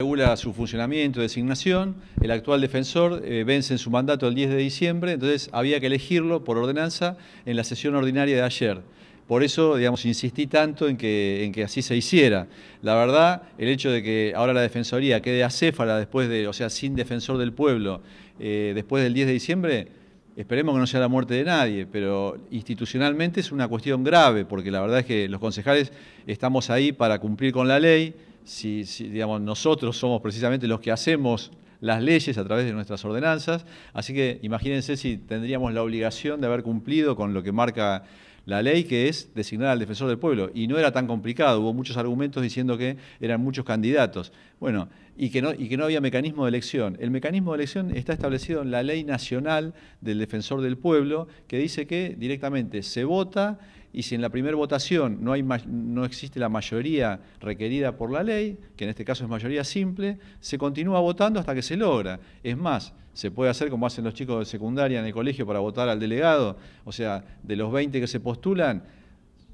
Regula su funcionamiento designación. El actual defensor eh, vence en su mandato el 10 de diciembre, entonces había que elegirlo por ordenanza en la sesión ordinaria de ayer. Por eso, digamos, insistí tanto en que, en que así se hiciera. La verdad, el hecho de que ahora la Defensoría quede acéfala después de, o sea, sin defensor del pueblo, eh, después del 10 de diciembre, esperemos que no sea la muerte de nadie, pero institucionalmente es una cuestión grave, porque la verdad es que los concejales estamos ahí para cumplir con la ley, si, digamos, nosotros somos precisamente los que hacemos las leyes a través de nuestras ordenanzas, así que imagínense si tendríamos la obligación de haber cumplido con lo que marca la ley, que es designar al defensor del pueblo. Y no era tan complicado, hubo muchos argumentos diciendo que eran muchos candidatos. Bueno, y que no, y que no había mecanismo de elección. El mecanismo de elección está establecido en la ley nacional del defensor del pueblo, que dice que directamente se vota y si en la primera votación no, hay, no existe la mayoría requerida por la ley, que en este caso es mayoría simple, se continúa votando hasta que se logra. Es más, se puede hacer como hacen los chicos de secundaria en el colegio para votar al delegado, o sea, de los 20 que se postulan,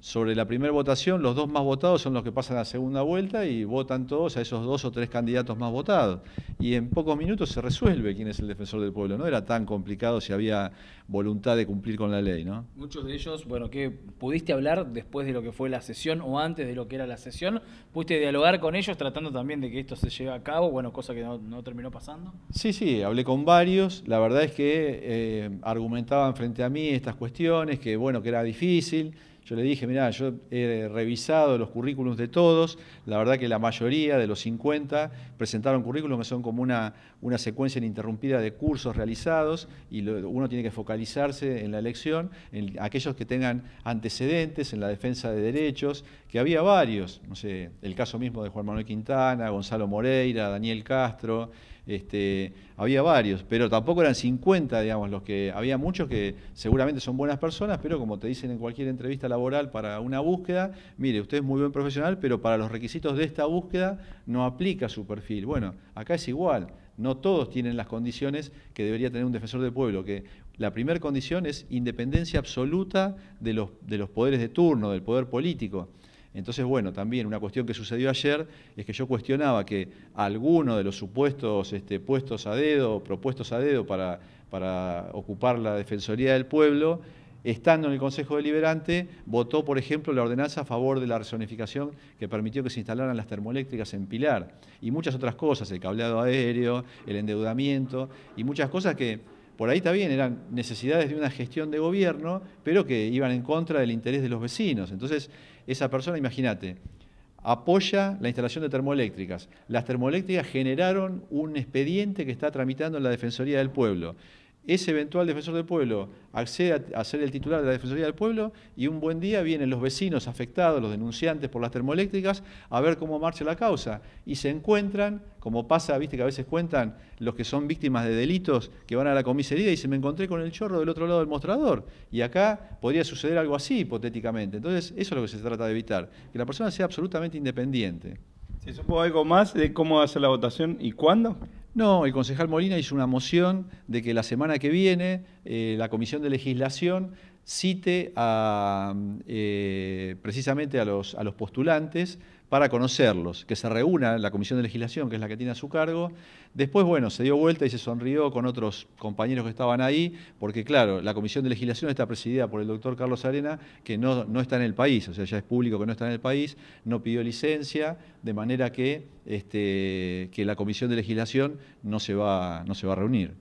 sobre la primera votación, los dos más votados son los que pasan a la segunda vuelta y votan todos a esos dos o tres candidatos más votados. Y en pocos minutos se resuelve quién es el defensor del pueblo. No era tan complicado si había voluntad de cumplir con la ley, ¿no? Muchos de ellos, bueno, que pudiste hablar después de lo que fue la sesión o antes de lo que era la sesión, pudiste dialogar con ellos tratando también de que esto se lleve a cabo, bueno, cosa que no, terminó pasando. Sí, sí, hablé con varios. La verdad es que eh, argumentaban frente a mí estas cuestiones, que bueno, que era difícil yo le dije, mira, yo he revisado los currículums de todos, la verdad que la mayoría de los 50 presentaron currículums que son como una, una secuencia ininterrumpida de cursos realizados y uno tiene que focalizarse en la elección, en aquellos que tengan antecedentes en la defensa de derechos, que había varios, no sé, el caso mismo de Juan Manuel Quintana, Gonzalo Moreira, Daniel Castro, este, había varios, pero tampoco eran 50, digamos, los que había muchos que seguramente son buenas personas, pero como te dicen en cualquier entrevista, laboral para una búsqueda, mire, usted es muy buen profesional, pero para los requisitos de esta búsqueda no aplica su perfil. Bueno, acá es igual, no todos tienen las condiciones que debería tener un defensor del pueblo, que la primera condición es independencia absoluta de los, de los poderes de turno, del poder político. Entonces, bueno, también una cuestión que sucedió ayer es que yo cuestionaba que alguno de los supuestos este, puestos a dedo, propuestos a dedo para, para ocupar la Defensoría del Pueblo, estando en el Consejo Deliberante, votó, por ejemplo, la ordenanza a favor de la rezonificación que permitió que se instalaran las termoeléctricas en Pilar y muchas otras cosas, el cableado aéreo, el endeudamiento y muchas cosas que por ahí también eran necesidades de una gestión de gobierno, pero que iban en contra del interés de los vecinos. Entonces, esa persona, imagínate, apoya la instalación de termoeléctricas. Las termoeléctricas generaron un expediente que está tramitando en la Defensoría del Pueblo ese eventual defensor del pueblo accede a, ser el titular de la Defensoría del Pueblo y un buen día vienen los vecinos afectados, los denunciantes por las termoeléctricas, a ver cómo marcha la causa. Y se encuentran, como pasa, viste que a veces cuentan los que son víctimas de delitos que van a la comisaría y se me encontré con el chorro del otro lado del mostrador. Y acá podría suceder algo así, hipotéticamente. Entonces, eso es lo que se trata de evitar, que la persona sea absolutamente independiente. ¿Se supongo algo más de cómo ser la votación y cuándo? No, el concejal Molina hizo una moción de que la semana que viene eh, la Comisión de Legislación cite mm, eh, precisamente a los postulantes para conocerlos, que se reúna la Comisión de Legislación, que es la que tiene a su cargo. Después, bueno, se dio vuelta y se sonrió con otros compañeros que estaban ahí, porque claro, la Comisión de Legislación está presidida por el doctor Carlos Arena, que no, no está en el país, o sea, ya es público que no está en el país, no pidió licencia, de manera que, este, que la Comisión de Legislación no se va, no se va a reunir.